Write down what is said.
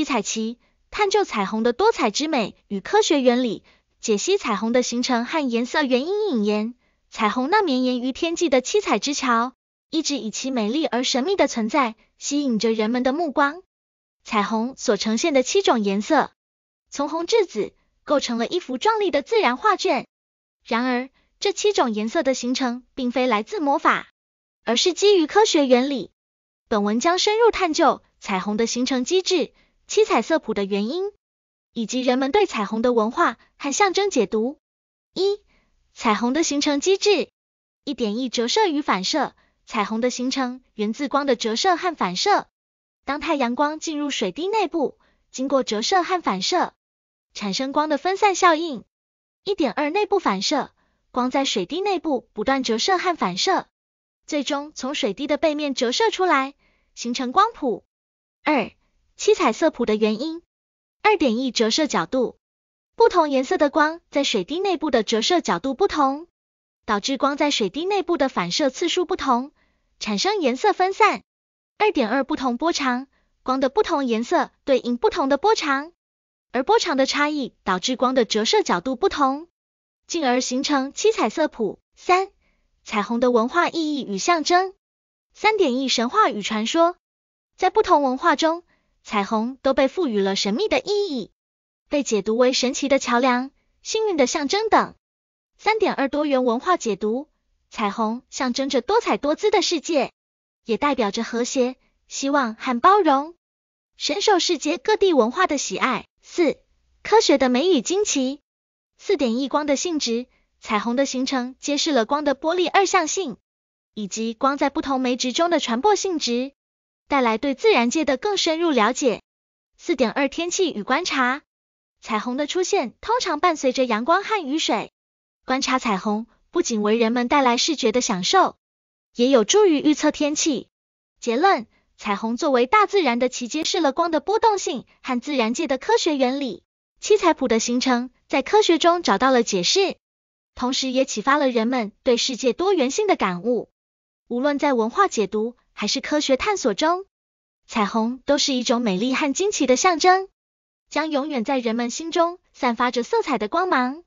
七彩旗，探究彩虹的多彩之美与科学原理，解析彩虹的形成和颜色原因。引言：彩虹那绵延于天际的七彩之桥，一直以其美丽而神秘的存在吸引着人们的目光。彩虹所呈现的七种颜色，从红至紫，构成了一幅壮丽的自然画卷。然而，这七种颜色的形成并非来自魔法，而是基于科学原理。本文将深入探究彩虹的形成机制。七彩色谱的原因，以及人们对彩虹的文化和象征解读。一、彩虹的形成机制。一点一折射与反射，彩虹的形成源自光的折射和反射。当太阳光进入水滴内部，经过折射和反射，产生光的分散效应。一点二内部反射，光在水滴内部不断折射和反射，最终从水滴的背面折射出来，形成光谱。二。七彩色谱的原因：二点一折射角度，不同颜色的光在水滴内部的折射角度不同，导致光在水滴内部的反射次数不同，产生颜色分散。二点二不同波长光的不同颜色对应不同的波长，而波长的差异导致光的折射角度不同，进而形成七彩色谱。三彩虹的文化意义与象征：三点一神话与传说，在不同文化中。彩虹都被赋予了神秘的意义，被解读为神奇的桥梁、幸运的象征等。三点二多元文化解读，彩虹象征着多彩多姿的世界，也代表着和谐、希望和包容，深受世界各地文化的喜爱。四、科学的美与惊奇。四点一光的性质，彩虹的形成揭示了光的波粒二象性，以及光在不同媒质中的传播性质。带来对自然界的更深入了解。四点二天气与观察，彩虹的出现通常伴随着阳光和雨水。观察彩虹不仅为人们带来视觉的享受，也有助于预测天气。结论：彩虹作为大自然的奇揭示了光的波动性和自然界的科学原理。七彩谱的形成在科学中找到了解释，同时也启发了人们对世界多元性的感悟。无论在文化解读。还是科学探索中，彩虹都是一种美丽和惊奇的象征，将永远在人们心中散发着色彩的光芒。